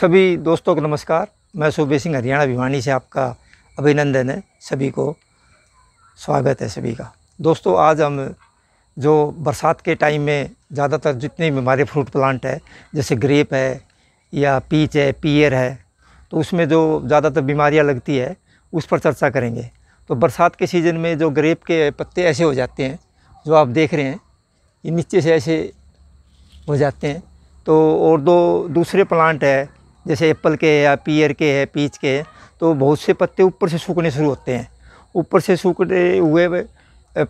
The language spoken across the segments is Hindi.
सभी दोस्तों को नमस्कार मैं सुबे सिंह हरियाणा भिवानी से आपका अभिनंदन है सभी को स्वागत है सभी का दोस्तों आज हम जो बरसात के टाइम में ज़्यादातर जितने भी हमारे फ्रूट प्लांट है जैसे ग्रेप है या पीच है पियर है तो उसमें जो ज़्यादातर बीमारियां लगती है उस पर चर्चा करेंगे तो बरसात के सीज़न में जो ग्रेप के पत्ते ऐसे हो जाते हैं जो आप देख रहे हैं ये नीचे से ऐसे हो जाते हैं तो और दो दूसरे प्लांट है जैसे एप्पल के या पीयर के है पीच के तो बहुत से पत्ते ऊपर से सूखने शुरू होते हैं ऊपर से सूखते हुए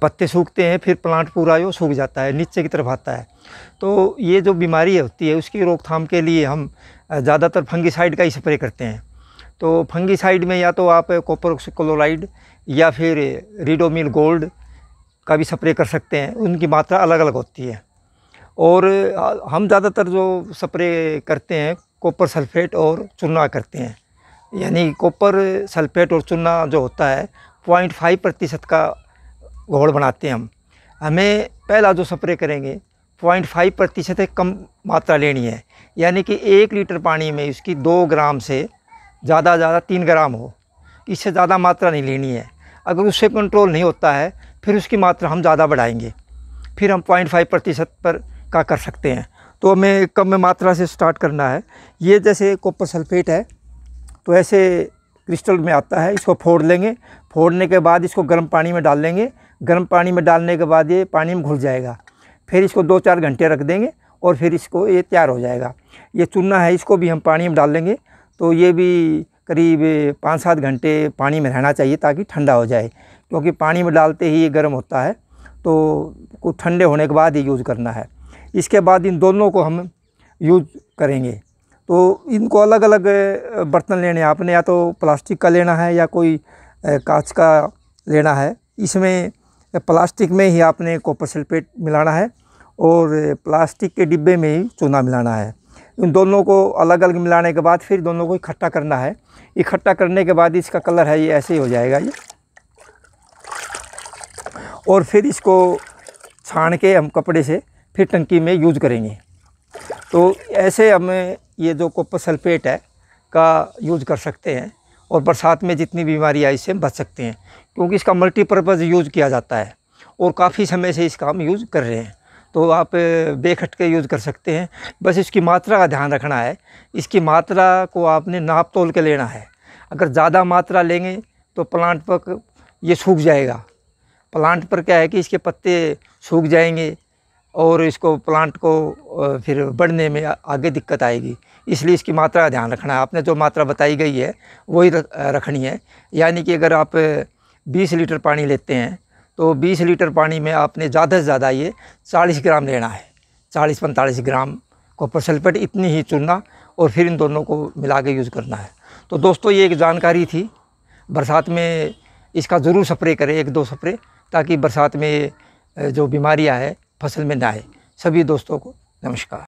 पत्ते सूखते हैं फिर प्लांट पूरा जो सूख जाता है नीचे की तरफ आता है तो ये जो बीमारी होती है उसकी रोकथाम के लिए हम ज़्यादातर फंगिसाइड का ही स्प्रे करते हैं तो फंगिसाइड में या तो आप कॉपर क्लोराइड या फिर रिडोमिल गोल्ड का भी स्प्रे कर सकते हैं उनकी मात्रा अलग अलग होती है और हम ज़्यादातर जो स्प्रे करते हैं कॉपर सल्फेट और चूना करते हैं यानी कॉपर सल्फेट और चूना जो होता है पॉइंट फाइव प्रतिशत का घोल बनाते हैं हम हमें पहला जो स्प्रे करेंगे पॉइंट फाइव प्रतिशत कम मात्रा लेनी है यानी कि एक लीटर पानी में इसकी दो ग्राम से ज़्यादा ज़्यादा तीन ग्राम हो इससे ज़्यादा मात्रा नहीं लेनी है अगर उससे कंट्रोल नहीं होता है फिर उसकी मात्रा हम ज़्यादा बढ़ाएंगे फिर हम पॉइंट फाइव प्रतिशत पर का कर सकते हैं तो हमें कम मात्रा से स्टार्ट करना है ये जैसे कॉपर सल्फेट है तो ऐसे क्रिस्टल में आता है इसको फोड़ लेंगे फोड़ने के बाद इसको गर्म पानी में डाल लेंगे गर्म पानी में डालने के बाद ये पानी में घुल जाएगा फिर इसको दो चार घंटे रख देंगे और फिर इसको ये तैयार हो जाएगा ये चूना है इसको भी हम पानी में डाल लेंगे तो ये भी करीब पाँच सात घंटे पानी में रहना चाहिए ताकि ठंडा हो जाए क्योंकि पानी में डालते ही ये गर्म होता है तो कुछ ठंडे होने के बाद ही यूज़ करना है इसके बाद इन दोनों को हम यूज करेंगे तो इनको अलग अलग बर्तन लेने आपने या तो प्लास्टिक का लेना है या कोई कांच का लेना है इसमें प्लास्टिक में ही आपने कॉपर सल्फेट मिलाना है और प्लास्टिक के डिब्बे में ही चूना मिलाना है इन दोनों को अलग अलग मिलाने के बाद फिर दोनों को इकट्ठा करना है इकट्ठा करने के बाद इसका कलर है ये ऐसे ही हो जाएगा ये और फिर इसको छान के हम कपड़े से फिर टंकी में यूज करेंगे तो ऐसे हम ये जो कोप सल्फेट है का यूज कर सकते हैं और बरसात में जितनी बीमारी आई इससे बच सकते हैं क्योंकि इसका मल्टीपर्पज़ यूज किया जाता है और काफ़ी समय से इसका हम यूज़ कर रहे हैं तो आप बेखट के यूज़ कर सकते हैं बस इसकी मात्रा का ध्यान रखना है इसकी मात्रा को आपने नाप तोल के लेना है अगर ज़्यादा मात्रा लेंगे तो प्लांट पर ये सूख जाएगा प्लांट पर क्या है कि इसके पत्ते सूख जाएंगे और इसको प्लांट को फिर बढ़ने में आगे दिक्कत आएगी इसलिए इसकी मात्रा का ध्यान रखना है आपने जो मात्रा बताई गई है वही रखनी है यानी कि अगर आप 20 लीटर पानी लेते हैं तो 20 लीटर पानी में आपने ज़्यादा से ज़्यादा ये 40 ग्राम लेना है 40-45 ग्राम कॉपर सल्फेट इतनी ही चुनना और फिर इन दोनों को मिला के यूज़ करना है तो दोस्तों ये एक जानकारी थी बरसात में इसका ज़रूर स्प्रे करें एक दो स्प्रे ताकि बरसात में जो बीमारियाँ हैं फसल में ना आए सभी दोस्तों को नमस्कार